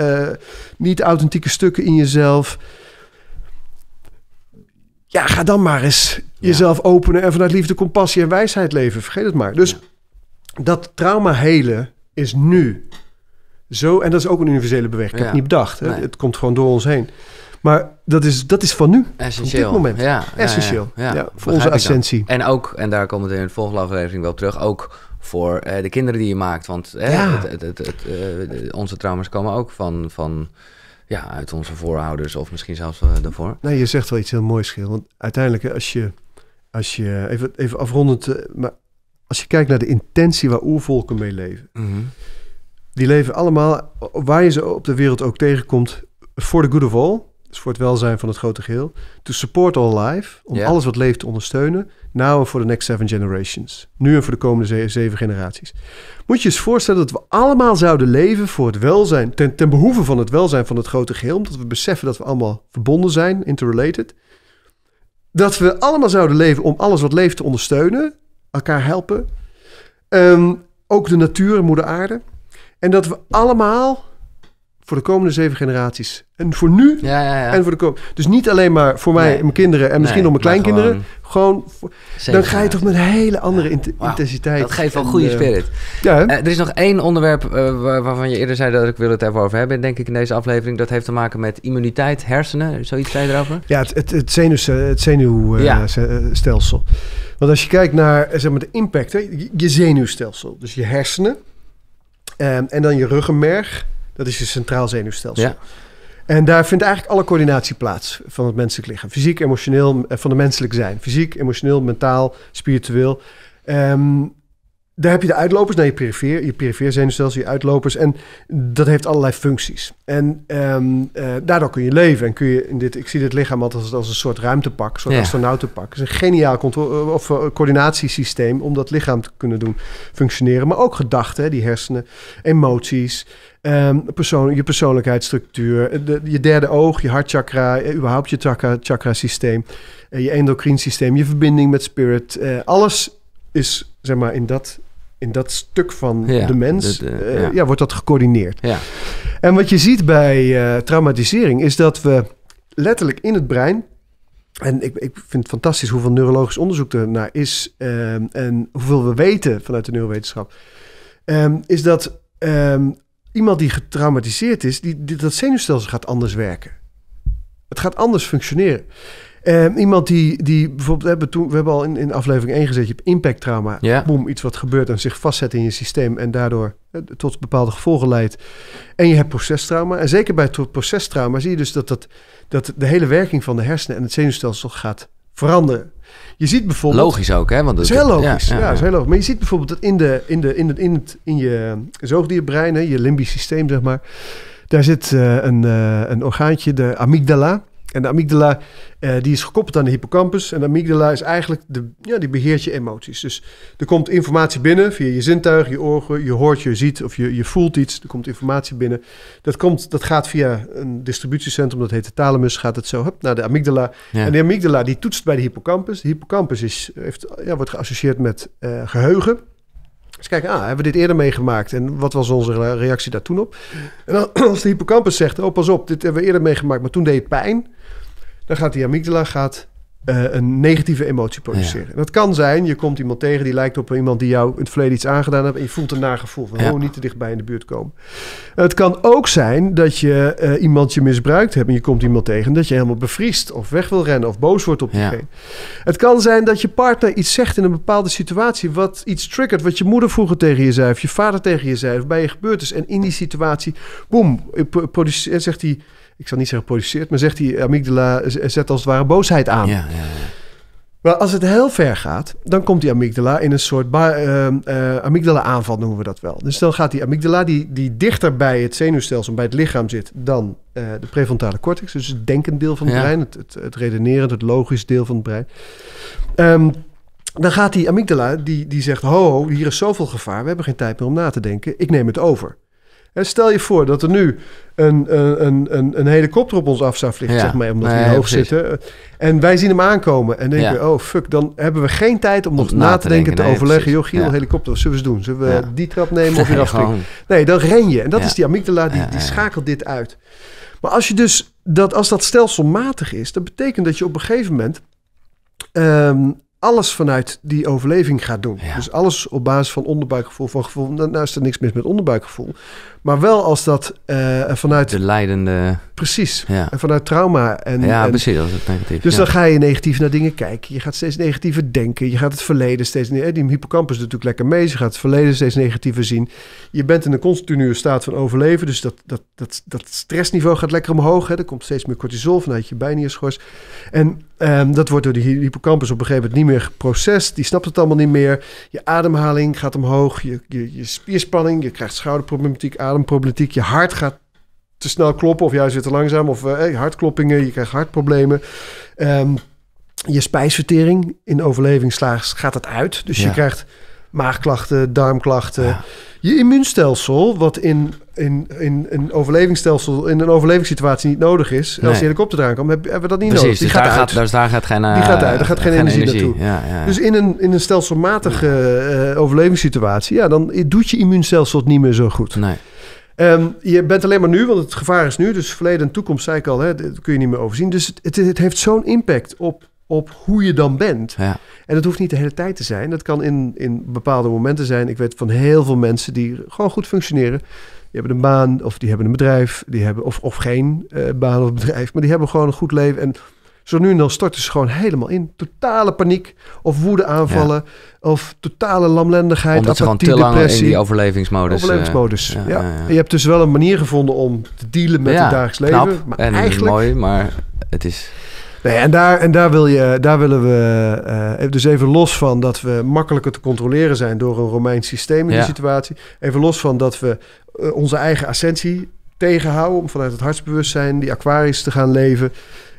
niet authentieke stukken in jezelf. Ja, ga dan maar eens jezelf openen en vanuit liefde, compassie en wijsheid leven. Vergeet het maar. Dus dat trauma helen is nu zo, en dat is ook een universele beweging. Ik heb niet bedacht. Het komt gewoon door ons heen. Maar dat is, dat is van nu. Essentieel. Op dit moment. Ja, Essentieel. Ja, voor onze essentie. En ook, en daar komen we in de volgende aflevering wel terug, ook voor eh, de kinderen die je maakt. Want eh, het, het, het, eh, onze trauma's komen ook van, van ja, uit onze voorouders of misschien zelfs daarvoor. Nee, je zegt wel iets heel moois, Schil. Want uiteindelijk, als je, als je even, even afrondend, maar als je kijkt naar de intentie waar oervolken mee leven. Mm die leven allemaal, waar je ze op de wereld ook tegenkomt, voor the good of all. Dus voor het welzijn van het grote geheel. To support all life. Om alles wat leeft te ondersteunen. Now for the next seven generations. Nu en voor de komende zeven generaties. Moet je eens voorstellen dat we allemaal zouden leven voor het welzijn. Ten, ten behoeve van het welzijn van het grote geheel. Omdat we beseffen dat we allemaal verbonden zijn, interrelated. Dat we allemaal zouden leven om alles wat leeft te ondersteunen. Elkaar helpen. Ehm, ook de natuur, moeder aarde. En dat we allemaal voor de komende zeven generaties. En voor nu en voor de komende. Dus niet alleen maar voor mij, en mijn kinderen en misschien nog mijn kleinkinderen. Gewoon, dan ga je toch met een hele andere intensiteit. Dat geeft wel goede eh, spirit. Ja, eh, er is nog één onderwerp eh, waarvan je eerder zei dat ik wil het even over hebben, denk ik, in deze aflevering. Dat heeft te maken met immuniteit, hersenen, zoiets zei je erover? Ja, het, het, het, zenuwstelsel. Want als je kijkt naar zeg maar, de impact, hè, je zenuwstelsel, dus je hersenen Ehm, en dan je ruggenmerg, dat is je centraal zenuwstelsel. Ja. En daar vindt eigenlijk alle coördinatie plaats van het menselijk lichaam. Fysiek, emotioneel, eh, van het menselijk zijn. Fysiek, emotioneel, mentaal, spiritueel. Ehm, daar heb je de uitlopers naar je perifeer, je perifere zenuwstelsel, je uitlopers. En dat heeft allerlei functies. En ehm, eh, daardoor kun je leven. En kun je in dit, ik zie dit lichaam altijd als, als een soort ruimtepak, een soort ja. astronautenpak. Het is een geniaal eh, of, eh, coördinatiesysteem om dat lichaam te kunnen doen functioneren. Maar ook gedachten, die hersenen, emoties, ehm, persoon, je persoonlijkheidsstructuur, je derde oog, je hartchakra, überhaupt je chakra, chakra systeem, je endocrine systeem, je verbinding met spirit. alles is zeg maar in dat in dat stuk van de mens eh, ja. wordt dat gecoördineerd. Ja. En wat je ziet bij eh, traumatisering is dat we letterlijk in het brein. En ik, ik vind fantastisch hoeveel neurologisch onderzoek er naar is. Ehm, en hoeveel we weten vanuit de neurowetenschap. Ehm, is dat ehm, iemand die getraumatiseerd is, die, die, dat zenuwstelsel gaat anders werken. Het gaat anders functioneren. Ehm, iemand die, die bijvoorbeeld, hebben toen, we hebben al in, in aflevering 1 gezet, je hebt impact trauma. Ja. Boom, iets wat gebeurt en zich vastzet in je systeem en daardoor eh, tot bepaalde gevolgen leidt. En je hebt procestrauma. En zeker bij procestrauma zie je dus dat, dat, dat de hele werking van de hersenen en het zenuwstelsel gaat veranderen. Je ziet bijvoorbeeld... Logisch ook, hè? Want het is heel logisch. Ja, Is heel logisch. Maar je ziet bijvoorbeeld dat in, de, in, de, in, het, in, je eh, zoogdierbrein, hè, je limbisch systeem, zeg maar... daar zit eh, een, uh, een orgaantje, de amygdala... En de amygdala eh, die is gekoppeld aan de hippocampus. En de amygdala is eigenlijk, de, ja, die beheert je emoties. Dus er komt informatie binnen via je zintuig, je ogen, je hoort, je ziet of je, je voelt iets. Er komt informatie binnen. Dat, komt, dat gaat via een distributiecentrum, dat heet de thalamus, gaat het zo hup, naar de amygdala. En de amygdala die toetst bij de hippocampus. De hippocampus is, heeft, ja, wordt geassocieerd met eh, geheugen. Dus kijken, ah, hebben we dit eerder meegemaakt? En wat was onze reactie daar toen op? En dan, als de hippocampus zegt, oh pas op, dit hebben we eerder meegemaakt, maar toen deed het pijn dan gaat die amygdala gaat, eh, een negatieve emotie produceren. Ja. Dat kan zijn, je komt iemand tegen die lijkt op iemand die jou in het verleden iets aangedaan hebt, en je voelt een nagevoel van, ja. Oh, niet te dichtbij in de buurt komen. Het kan ook zijn dat je eh, iemand je misbruikt hebt en je komt iemand tegen dat je helemaal bevriest of weg wil rennen of boos wordt op diegene. Het kan zijn dat je partner iets zegt in een bepaalde situatie wat iets triggert, wat je moeder vroeger tegen je zei of je vader tegen je zei of bij je gebeurd is en in die situatie, boem, eh, zegt hij ik zal niet zeggen produceert, maar zegt die amygdala zet als het ware boosheid aan. Ja, ja, Maar als het heel ver gaat, dan komt die amygdala in een soort eh, eh, amygdala-aanval, noemen we dat wel. Dus dan gaat die amygdala, die, die dichter bij het zenuwstelsel, bij het lichaam zit, dan eh, de prefrontale cortex, dus het denkend deel van het brein, het, het, het, redenerend, het logisch deel van het brein. Ehm, dan gaat die amygdala, die, die zegt: Ho, hier is zoveel gevaar, we hebben geen tijd meer om na te denken, ik neem het over stel je voor dat er nu een, een, een, een helikopter op ons af zou vliegen, zeg maar, omdat nee, we hoog zit zitten. Eh, en wij zien hem aankomen en denken, oh fuck, dan hebben we geen tijd om, nog na, te denken, te overleggen. Jo, Joh, Giel, helikopter, zullen we eens doen? Zullen we die trap nemen of weer afspringen? Nee, dan ren je. En dat is die amygdala, die, die schakelt dit uit. Maar als, je dus dat, als dat stelselmatig is, dan betekent dat je op een gegeven moment... Ehm, alles vanuit die overleving gaat doen. Dus alles op basis van onderbuikgevoel, van gevoel. Nou, nou is er niks mis met onderbuikgevoel. Maar wel als dat eh, vanuit... De leidende... Precies. En vanuit trauma. En, ja, precies. Dat is het negatief. Dus dan ga je negatief naar dingen kijken. Je gaat steeds negatiever denken. Je gaat het verleden steeds... Die hippocampus doet natuurlijk lekker mee. Je gaat het verleden steeds negatiever zien. Je bent in een continue staat van overleven. Dus dat, dat, dat, dat stressniveau gaat lekker omhoog. Hè. Er komt steeds meer cortisol vanuit je bijnierschors. En ehm, dat wordt door die hippocampus op een gegeven moment niet meer geprocessed. Die snapt het allemaal niet meer. Je ademhaling gaat omhoog. Je, je, je spierspanning. Je krijgt schouderproblematiek aan problematiek Je hart gaat te snel kloppen of juist weer te langzaam. Of eh, hey, hartkloppingen, je krijgt hartproblemen. Ehm, je spijsvertering in overlevingsslaag gaat het uit. Dus je krijgt maagklachten, darmklachten. Je immuunstelsel, wat in, in, in, een overlevingsstelsel, in een overlevingssituatie niet nodig is. Als je helikopter eraan komt, hebben we dat niet nodig. Die dus gaat, daar Gaat, dus daar gaat geen, die gaat eh, uit, er gaat geen, energie, naartoe. Ja, dus in een, in een stelselmatige eh, overlevingssituatie, ja, dan doet je immuunstelsel het niet meer zo goed. Nee. Ehm, je bent alleen maar nu, want het gevaar is nu. Dus verleden en toekomst, zei ik al, hè, dat kun je niet meer overzien. Dus het, het, heeft zo'n impact op, op hoe je dan bent. Ja. En dat hoeft niet de hele tijd te zijn. Dat kan in, in bepaalde momenten zijn. Ik weet van heel veel mensen die gewoon goed functioneren. Die hebben een baan of die hebben een bedrijf. Die hebben, of, of geen eh, baan of bedrijf. Maar die hebben gewoon een goed leven. En zo nu en dan storten ze gewoon helemaal in. Totale paniek of woedeaanvallen ja. of totale lamlendigheid. Omdat apathie, ze gewoon te in die overlevingsmodus... Eh, overlevingsmodus, ja, je hebt dus wel een manier gevonden om te dealen met het dagelijks leven. Maar en eigenlijk... mooi, maar het is... Nee, en daar, en daar, wil je, daar willen we, uh, dus even los van dat we makkelijker te controleren zijn door een Romeins systeem in die situatie. Even los van dat we eh, onze eigen ascensie tegenhouden om vanuit het hartsbewustzijn die Aquarius te gaan leven.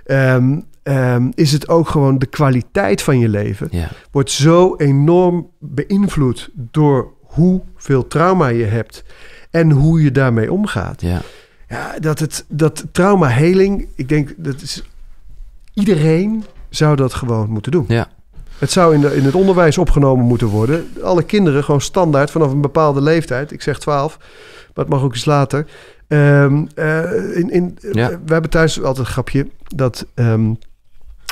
Um, Ehm, is het ook gewoon de kwaliteit van je leven. Ja. Wordt zo enorm beïnvloed door hoeveel trauma je hebt en hoe je daarmee omgaat. Ja. Ja, dat, het, dat traumaheling, ik denk dat is, iedereen zou dat gewoon moeten doen. Ja. Het zou in, de, in het onderwijs opgenomen moeten worden. Alle kinderen gewoon standaard vanaf een bepaalde leeftijd. Ik zeg 12, maar het mag ook iets later. Ehm, eh, in, in, we hebben thuis altijd een grapje dat ehm,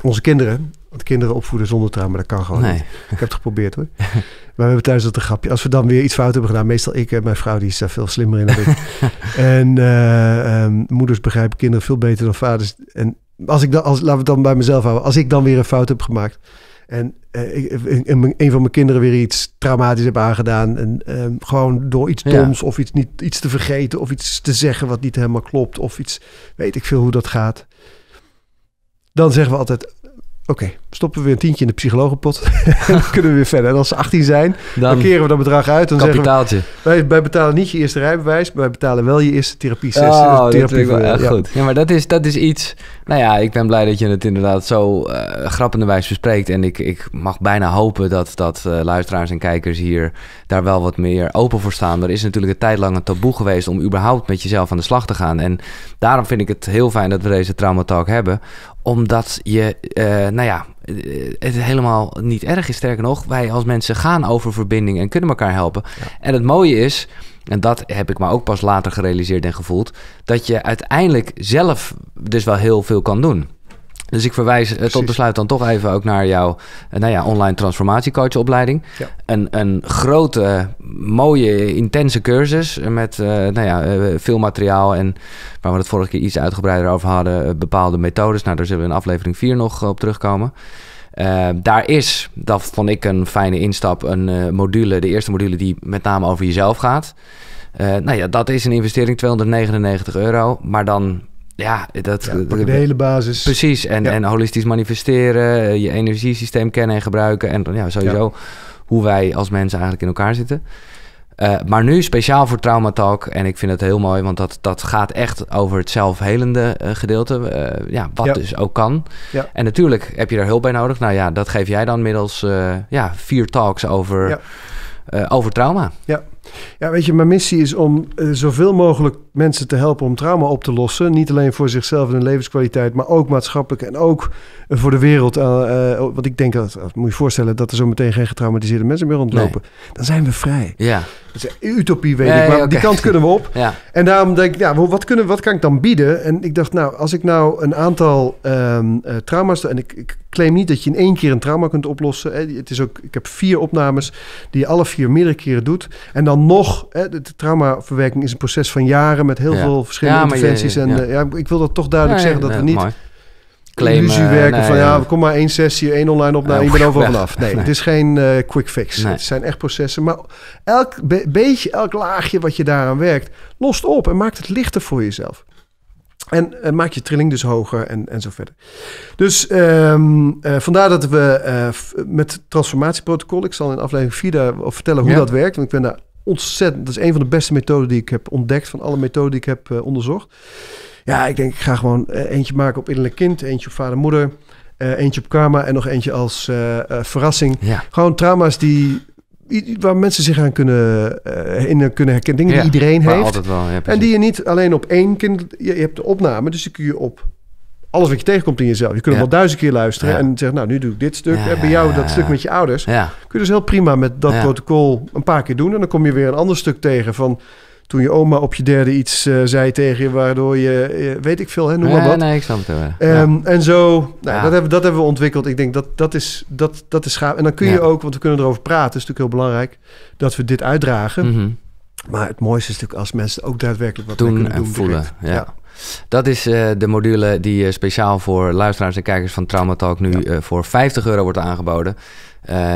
onze kinderen. Want kinderen opvoeden zonder trauma, dat kan gewoon nee. niet. Ik heb het geprobeerd hoor. maar we hebben thuis dat een grapje. Als we dan weer iets fout hebben gedaan, meestal ik en eh, mijn vrouw, die is daar veel slimmer in dan ik. en eh, ehm, moeders begrijpen kinderen veel beter dan vaders. En als ik dan, als, laten we het dan bij mezelf houden. Als ik dan weer een fout heb gemaakt en eh, een, van mijn kinderen weer iets traumatisch heb aangedaan. En ehm, gewoon door iets doms of iets, niet, iets te vergeten of iets te zeggen wat niet helemaal klopt. Of iets, weet ik veel hoe dat gaat dan zeggen we altijd: Oké, stoppen we weer een tientje in de psychologenpot. dan kunnen we weer verder. En als ze 18 zijn, dan, keren we dat bedrag uit. Dan kapitaaltje. Zeggen we, wij, betalen niet je eerste rijbewijs, wij betalen wel je eerste therapie sessie. Oh, eh, therapie wel, ja, goed. Ja, maar dat is, dat is iets... Nou ja, ik ben blij dat je het inderdaad zo uh, eh, grappenderwijs bespreekt. En ik, ik mag bijna hopen dat, dat eh, luisteraars en kijkers hier daar wel wat meer open voor staan. Er is natuurlijk een tijd lang een taboe geweest om überhaupt met jezelf aan de slag te gaan. En daarom vind ik het heel fijn dat we deze Trauma Talk hebben. Omdat je, nou ja, eh, het helemaal niet erg is. Sterker nog, wij als mensen gaan over verbinding en kunnen elkaar helpen. En het mooie is, en dat heb ik maar ook pas later gerealiseerd en gevoeld, dat je uiteindelijk zelf dus wel heel veel kan doen. Dus ik verwijs eh, tot besluit dan toch even ook naar jouw eh, nou ja, online transformatiecoachopleiding. Een, een grote, mooie, intense cursus met eh, nou ja, veel materiaal. En waar we het vorige keer iets uitgebreider over hadden, bepaalde methodes. Nou, daar zullen we in aflevering 4 nog op terugkomen. daar is, dat vond ik een fijne instap, een module, de eerste module die met name over jezelf gaat. nou ja, dat is een investering 299 euro. Maar dan ja, dat... de, hele basis. Precies, en, en holistisch manifesteren, eh, je energiesysteem kennen en gebruiken. En ja, sowieso hoe wij als mensen eigenlijk in elkaar zitten. Eh, maar nu speciaal voor Trauma Talk. En ik vind het heel mooi, want dat, dat gaat echt over het zelfhelende uh, gedeelte. ja, wat dus ook kan. En natuurlijk heb je daar hulp bij nodig. Nou ja, dat geef jij dan middels ja, vier talks over, over trauma. Ja, ja, weet je, mijn missie is om eh, zoveel mogelijk mensen te helpen om trauma op te lossen. Niet alleen voor zichzelf en hun levenskwaliteit, maar ook maatschappelijk en ook eh, voor de wereld. Eh, want ik denk dat, moet je voorstellen dat er zo meteen geen getraumatiseerde mensen meer rondlopen. Dan zijn we vrij. Ja utopie, weet ik. Maar die kant kunnen we op. En daarom denk ik, ja, wat, kunnen, wat kan ik dan bieden? En ik dacht, nou, als ik nou een aantal ehm, eh, trauma's... En ik, ik, claim niet dat je in één keer een trauma kunt oplossen. Hè. Het is ook, ik heb vier opnames die je alle vier meerdere keren doet. En dan nog, hè, de, traumaverwerking is een proces van jaren... met heel veel verschillende interventies. en eh, ja, ik wil dat toch duidelijk zeggen dat we niet claimen. Illusie werken van ja, kom maar één sessie, één online opname, nou, ik ben overal vanaf. Nee, het is geen eh, quick fix. Het zijn echt processen. Maar elk beetje, elk laagje wat je daaraan werkt, lost op en maakt het lichter voor jezelf. En maakt maak je trilling dus hoger en, en zo verder. Dus ehm, eh, vandaar dat we uh, met transformatieprotocol, ik zal in aflevering 4 daar vertellen hoe dat werkt. Want ik ben daar ontzettend, dat is een van de beste methoden die ik heb ontdekt van alle methoden die ik heb onderzocht. Ja, ik denk ik ga gewoon eh, eentje maken op innerlijk kind, eentje op vader moeder, eh, eentje op karma en nog eentje als eh, verrassing. Ja. Gewoon trauma's die waar mensen zich aan kunnen, in kunnen herkennen. Dingen die iedereen heeft. Wel, en die je niet alleen op één kind... Je, je, hebt de opname, dus die kun je op alles wat je tegenkomt in jezelf. Je kunt wel duizend keer luisteren en zeggen... nou, nu doe ik dit stuk. en bij jou dat stuk met je ouders. Kun je dus heel prima met dat protocol een paar keer doen. En dan kom je weer een ander stuk tegen van toen je oma op je derde iets eh, zei tegen je, waardoor je, eh, weet ik veel, hè, noem maar nee, wat. Nee, ik snap het wel. Ehm, en zo, nou, dat, hebben, dat hebben we ontwikkeld. Ik denk dat dat is, dat, dat is gaaf. En dan kun je ook, want we kunnen erover praten, is natuurlijk heel belangrijk, dat we dit uitdragen. Mhm. Maar het mooiste is natuurlijk als mensen ook daadwerkelijk wat doen en doen voelen. ja. Dat is eh, de module die speciaal voor luisteraars en kijkers van Trauma Talk nu voor 50 euro wordt aangeboden.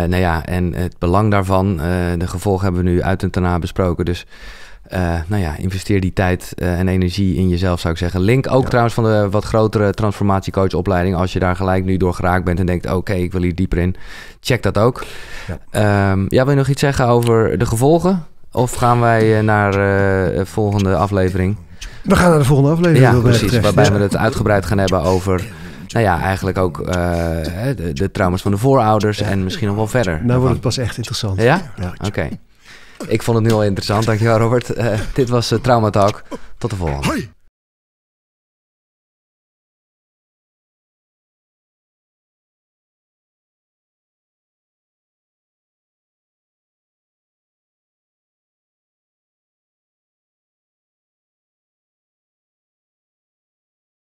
nou ja, en het belang daarvan, de gevolgen hebben we nu uit en daarna besproken. Dus uh, nou ja, investeer die tijd eh, en energie in jezelf, zou ik zeggen. Link ook trouwens van de wat grotere transformatiecoachopleiding. Als je daar gelijk nu door geraakt bent en denkt: oké, ik wil hier dieper in, check dat ook. Ja. Ehm, ja, wil je nog iets zeggen over de gevolgen? Of gaan wij eh, naar de volgende aflevering? We gaan naar de volgende aflevering. Ja, precies. Waarbij we het uitgebreid gaan hebben over nou ja, eigenlijk ook de, de, trauma's van de voorouders en misschien nog wel verder. Nou wordt het pas echt interessant. Ja? Oké. Ik vond het nu al interessant. Dankjewel Robert. Eh, dit was eh, Trauma Talk. Tot de volgende.